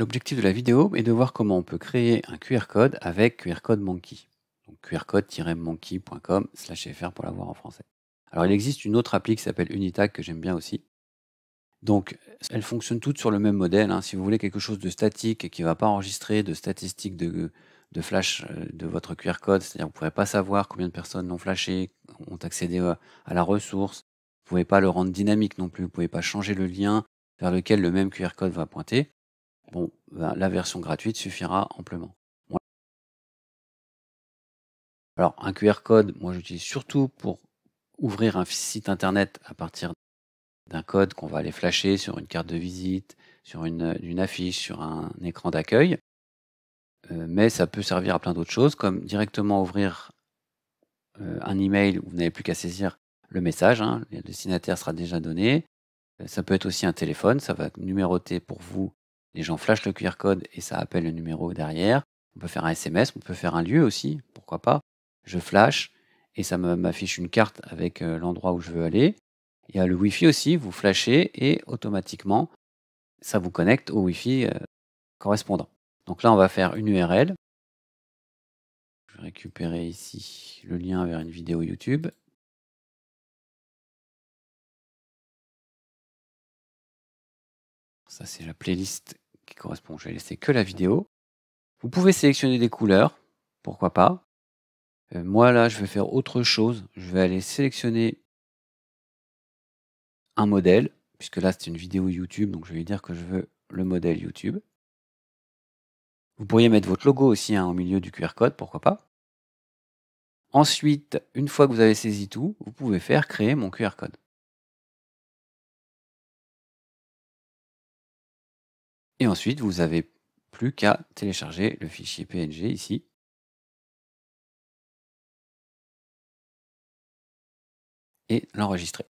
L'objectif de la vidéo est de voir comment on peut créer un QR code avec QR code Monkey. Donc Code monkeycom fr pour l'avoir en français. Alors il existe une autre appli qui s'appelle Unitag que j'aime bien aussi. Donc elles fonctionnent toutes sur le même modèle. Hein. Si vous voulez quelque chose de statique et qui ne va pas enregistrer de statistiques de, flash euh, de votre QR code, c'est-à-dire vous ne pourrez pas savoir combien de personnes l'ont flashé, ont accédé euh, à la ressource, vous ne pouvez pas le rendre dynamique non plus, vous ne pouvez pas changer le lien vers lequel le même QR code va pointer bon, ben, la version gratuite suffira amplement. Alors, un QR code, moi j'utilise surtout pour ouvrir un site internet à partir d'un code qu'on va aller flasher sur une carte de visite, sur une, affiche, sur un écran d'accueil. Euh, mais ça peut servir à plein d'autres choses, comme directement ouvrir euh, un email où vous n'avez plus qu'à saisir le message, hein, le destinataire sera déjà donné. Euh, ça peut être aussi un téléphone, ça va numéroter pour vous les gens flashent le QR code et ça appelle le numéro derrière. On peut faire un SMS, on peut faire un lieu aussi, pourquoi pas. Je flash et ça m'affiche une carte avec euh, l'endroit où je veux aller. Il y a le Wi-Fi aussi, vous flashez et automatiquement, ça vous connecte au Wi-Fi euh, correspondant. Donc là, on va faire une URL. Je vais récupérer ici le lien vers une vidéo YouTube. Ça, c'est la playlist qui correspond. Je vais laisser que la vidéo. Vous pouvez sélectionner des couleurs, pourquoi pas. Euh, moi, là, je vais faire autre chose. Je vais aller sélectionner un modèle, puisque là, c'est une vidéo YouTube, donc je vais lui dire que je veux le modèle YouTube. Vous pourriez mettre votre logo aussi hein, au milieu du QR code, pourquoi pas. Ensuite, une fois que vous avez saisi tout, vous pouvez faire créer mon QR code. Et ensuite, vous n'avez plus qu'à télécharger le fichier PNG ici. Et l'enregistrer.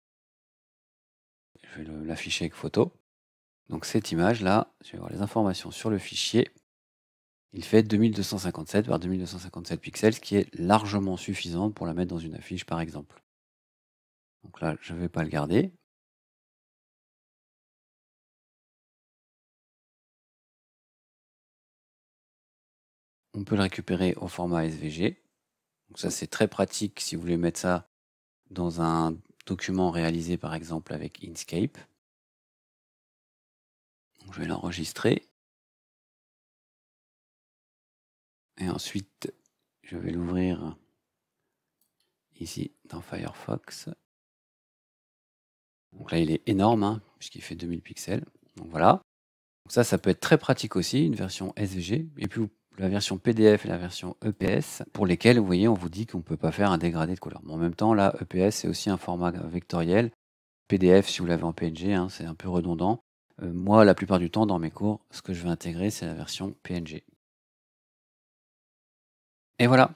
Je vais l'afficher avec photo. Donc cette image-là, je vais voir les informations sur le fichier. Il fait 2257 par 2257 pixels, ce qui est largement suffisant pour la mettre dans une affiche par exemple. Donc là, je ne vais pas le garder, on peut le récupérer au format SVG. ça c'est très pratique si vous voulez mettre ça dans un document réalisé par exemple avec Inkscape. je vais l'enregistrer. Et ensuite, je vais l'ouvrir ici dans Firefox. Donc là, il est énorme, hein, puisqu'il fait 2000 pixels. Donc voilà. ça, ça peut être très pratique aussi, une version SVG. Et puis, la version PDF et la version EPS, pour lesquelles, vous voyez, on vous dit qu'on ne peut pas faire un dégradé de couleur. Mais en même temps, là, EPS, c'est aussi un format vectoriel. PDF, si vous l'avez en PNG, hein, c'est un peu redondant. Euh, moi, la plupart du temps, dans mes cours, ce que je veux intégrer, c'est la version PNG. Et voilà,